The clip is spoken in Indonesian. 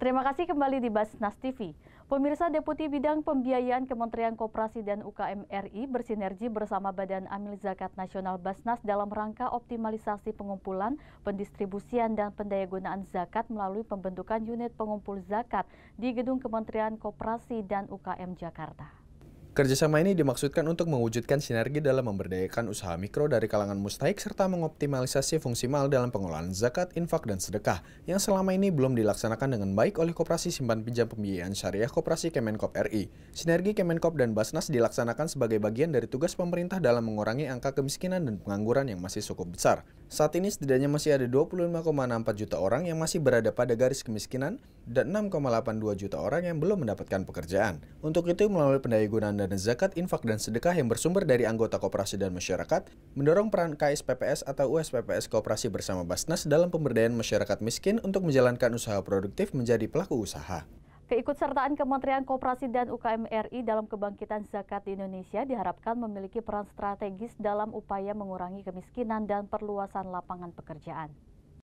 Terima kasih kembali di Basnas TV. Pemirsa Deputi Bidang Pembiayaan Kementerian Koperasi dan UKM RI bersinergi bersama Badan Amil Zakat Nasional Basnas dalam rangka optimalisasi pengumpulan, pendistribusian, dan pendayagunaan zakat melalui pembentukan unit pengumpul zakat di Gedung Kementerian Koperasi dan UKM Jakarta. Kerjasama ini dimaksudkan untuk mewujudkan sinergi dalam memberdayakan usaha mikro dari kalangan mustahik serta mengoptimalisasi fungsi mal dalam pengelolaan zakat, infak, dan sedekah yang selama ini belum dilaksanakan dengan baik oleh Koperasi Simpan Pinjam Pembiayaan Syariah Koperasi Kemenkop RI. Sinergi Kemenkop dan Basnas dilaksanakan sebagai bagian dari tugas pemerintah dalam mengurangi angka kemiskinan dan pengangguran yang masih cukup besar. Saat ini setidaknya masih ada 25,64 juta orang yang masih berada pada garis kemiskinan dan 6,82 juta orang yang belum mendapatkan pekerjaan. Untuk itu, melalui pendayagunaan dan dana zakat, infak, dan sedekah yang bersumber dari anggota koperasi dan masyarakat, mendorong peran KSPPS atau USPPS Koperasi bersama Basnas dalam pemberdayaan masyarakat miskin untuk menjalankan usaha produktif menjadi pelaku usaha. Keikutsertaan Kementerian Koperasi dan UKM RI dalam kebangkitan zakat di Indonesia diharapkan memiliki peran strategis dalam upaya mengurangi kemiskinan dan perluasan lapangan pekerjaan.